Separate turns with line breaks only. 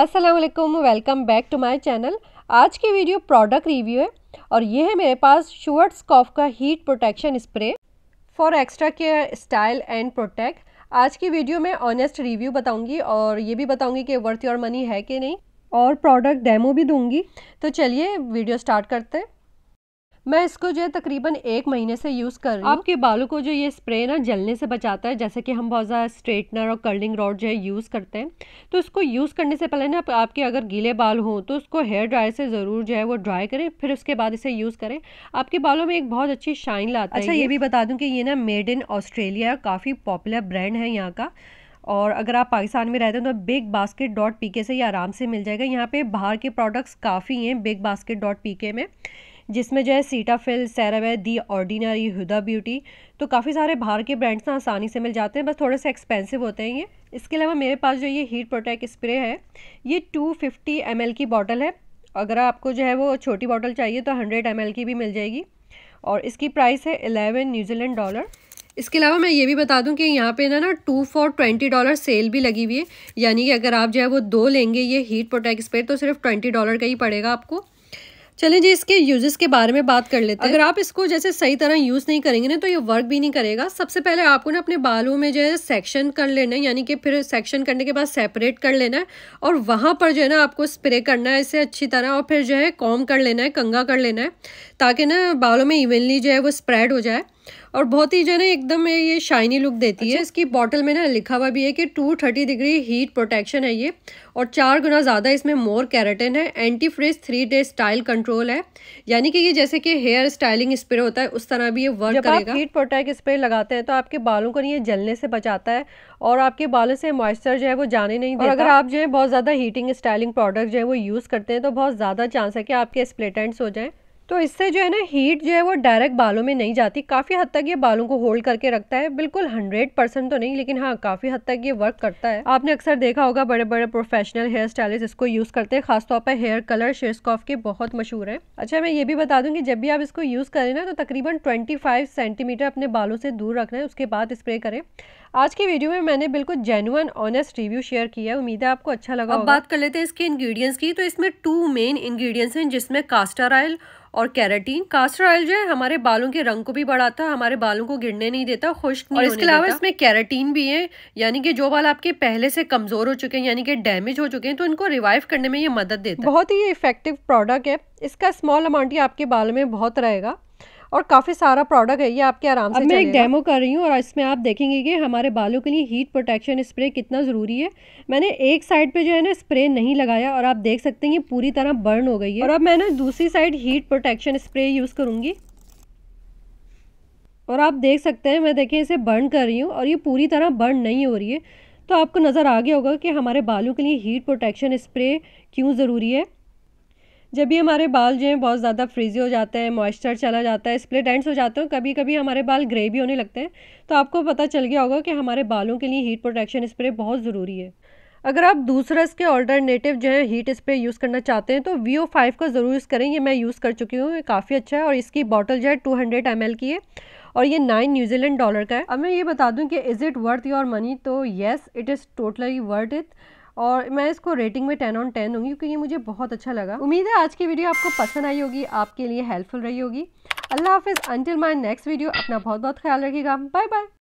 Aslam welcome back to my channel आज की video product review है और यह है मेरे पास शुअर्ट्स कॉफ का heat protection spray for extra care style and protect आज की वीडियो में ऑनेस्ट रिव्यू बताऊंगी और ये भी बताऊंगी कि वर्थ योर मनी है कि नहीं और प्रोडक्ट डेमो भी दूंगी तो चलिए वीडियो स्टार्ट करते हैं मैं इसको जो है तकरीबन एक महीने से यूज़ कर रही हूँ आपके बालों को जो ये स्प्रे ना जलने से बचाता है जैसे कि हम बहुत ज़्यादा स्ट्रेटनर और कर्लिंग रॉड जो है यूज़ करते हैं तो इसको यूज़ करने से पहले ना आपके अगर गीले बाल हों तो उसको हेयर ड्रायर से ज़रूर जो है वो ड्राई करें फिर उसके बाद इसे यूज़ करें आपके बालों में एक बहुत अच्छी शाइन लाता अच्छा, ये भी बता दूँ कि ये ना मेड इन ऑस्ट्रेलिया काफ़ी पॉपुलर ब्रांड है यहाँ का और अगर आप पाकिस्तान में रहते हैं तो बिग बास्केट डॉट पी के से ये आराम से मिल जाएगा यहाँ पे बाहर के प्रोडक्ट्स काफ़ी हैं बिग बास्केट डॉट पी के में जिसमें जो है Cetaphil CeraVe The Ordinary Huda Beauty तो काफ़ी सारे बाहर के ब्रांड्स ना आसानी से मिल जाते हैं बस थोड़े से एक्सपेंसिव होते हैं ये इसके अलावा मेरे पास जो ये हीट प्रोटेक्ट स्प्रे है ये टू फिफ्टी एम की बॉटल है अगर आपको जो है वो छोटी बॉटल चाहिए तो हंड्रेड एम की भी मिल जाएगी और इसकी प्राइस है एलेवन न्यूजीलैंड डॉलर इसके अलावा मैं ये भी बता दूं कि यहाँ पे ना ना two for twenty dollar sale भी लगी हुई है यानी कि अगर आप जो है वो दो लेंगे ये हीट प्रोटेक्ट स्प्रे तो सिर्फ ट्वेंटी डॉलर का ही पड़ेगा आपको चले जी इसके यूजेस के बारे में बात कर लेते हैं अगर आप इसको जैसे सही तरह यूज़ नहीं करेंगे ना तो ये वर्क भी नहीं करेगा सबसे पहले आपको ना अपने बालों में जो है सेक्शन कर लेना है यानी कि फिर सेक्शन करने के बाद सेपरेट कर लेना है और वहाँ पर जो है ना आपको स्प्रे करना है इसे अच्छी तरह और फिर जो है कॉम कर लेना है कंगा कर लेना है ताकि ना बालों में इवनली जो है वो स्प्रेड हो जाए और बहुत ही जो है ना एकदम ये शाइनी लुक देती अच्छा, है इसकी बॉटल में ना लिखा हुआ भी है कि two thirty degree heat protection है ये और चार गुना ज़्यादा इसमें मोर कैरेटिन है anti frizz three day style control है यानी कि ये जैसे कि हेयर स्टाइलिंग स्प्रे होता है उस तरह भी ये वर्क जब करेगा हीट प्रोटेक्ट स्प्रे लगाते हैं तो आपके बालों को ये जलने से बचाता है और आपके बालों से मॉइस्चर जो है वो जाने नहीं देता अगर आप जो है बहुत ज़्यादा हीटिंग स्टाइलिंग प्रोडक्ट जो है वो यूज़ करते हैं तो बहुत ज़्यादा चांस है कि आपके स्प्लेटेंट्स हो जाएँ तो इससे जो है ना हीट जो है वो डायरेक्ट बालों में नहीं जाती काफ़ी हद तक ये बालों को होल्ड करके रखता है बिल्कुल हंड्रेड परसेंट तो नहीं लेकिन हाँ काफ़ी हद तक ये वर्क करता है आपने अक्सर देखा होगा बड़े बड़े प्रोफेशनल हेयर स्टाइलिस्ट इसको यूज़ करते हैं खासतौर पर हेयर कलर शेयर्सकॉफ के बहुत मशहूर है अच्छा मैं ये भी बता दूँ कि जब भी आप इसको यूज़ करें ना तो तकरीबन ट्वेंटी सेंटीमीटर अपने बालों से दूर रखना है उसके बाद स्प्रे करें आज की वीडियो में मैंने बिल्कुल जेनुअन ऑनेस्ट रिव्यू शेयर किया है उम्मीद है आपको अच्छा लगा अब बात कर लेते हैं इसके इंग्रेडिएंट्स की तो इसमें टू मेन इंग्रेडिएंट्स हैं जिसमें कास्टर ऑयल और कैरेटीन कास्टर ऑयल जो है हमारे बालों के रंग को भी बढ़ाता है हमारे बालों को गिरने नहीं देता खुश्क और इसके अलावा इसमें कैरेटीन भी है यानी कि जो बाल आपके पहले से कमजोर हो चुके हैं यानी कि डैमेज हो चुके हैं तो इनको रिवाइव करने में ये मदद देता है बहुत ही इफेक्टिव प्रोडक्ट है इसका स्मॉल अमाउंट ही आपके बालों में बहुत रहेगा और काफ़ी सारा प्रोडक्ट है ये आपके आराम से अब मैं एक डेमो कर रही हूँ और इसमें आप देखेंगे कि हमारे बालों के लिए हीट प्रोटेक्शन स्प्रे कितना ज़रूरी है मैंने एक साइड पे जो है ना स्प्रे नहीं लगाया और आप देख सकते हैं ये पूरी तरह बर्न हो गई है और अब मैं ना दूसरी side heat protection spray use करूँगी और आप देख सकते हैं मैं देखिए इसे बर्न कर रही हूँ और ये पूरी तरह बर्न नहीं हो रही है तो आपको नज़र आ गया होगा कि हमारे बालों के लिए हीट प्रोटेक्शन स्प्रे क्यों ज़रूरी है जब भी हमारे बाल जो हैं बहुत ज़्यादा फ्रीजी हो जाते हैं मॉइस्चर चला जाता है स्प्लिट एंड्स हो जाते हैं कभी कभी हमारे बाल ग्रे भी होने लगते हैं तो आपको पता चल गया होगा कि हमारे बालों के लिए हीट प्रोटेक्शन स्प्रे बहुत ज़रूरी है अगर आप दूसरा इसके ऑल्टरनेटिव जो है हीट स्प्रे यूज़ करना चाहते हैं तो वी ओ फाइव का ज़रूर यूज़ करें ये मैं यूज़ कर चुकी हूँ ये काफ़ी अच्छा है और इसकी बॉटल जो है टू हंड्रेड एम एल की है और ये नाइन न्यूजीलैंड डॉलर का है अब मैं ये बता दूँ कि is it worth your money तो yes it is totally worth it और मैं इसको रेटिंग में टेन ऑन टेन दूंगी क्योंकि ये मुझे बहुत अच्छा लगा उम्मीद है आज की वीडियो आपको पसंद आई होगी आपके लिए हेल्पफुल रही होगी अल्लाह हाफिज़ अंटिल माई नेक्स्ट वीडियो अपना बहुत बहुत ख्याल रखिएगा बाय बाय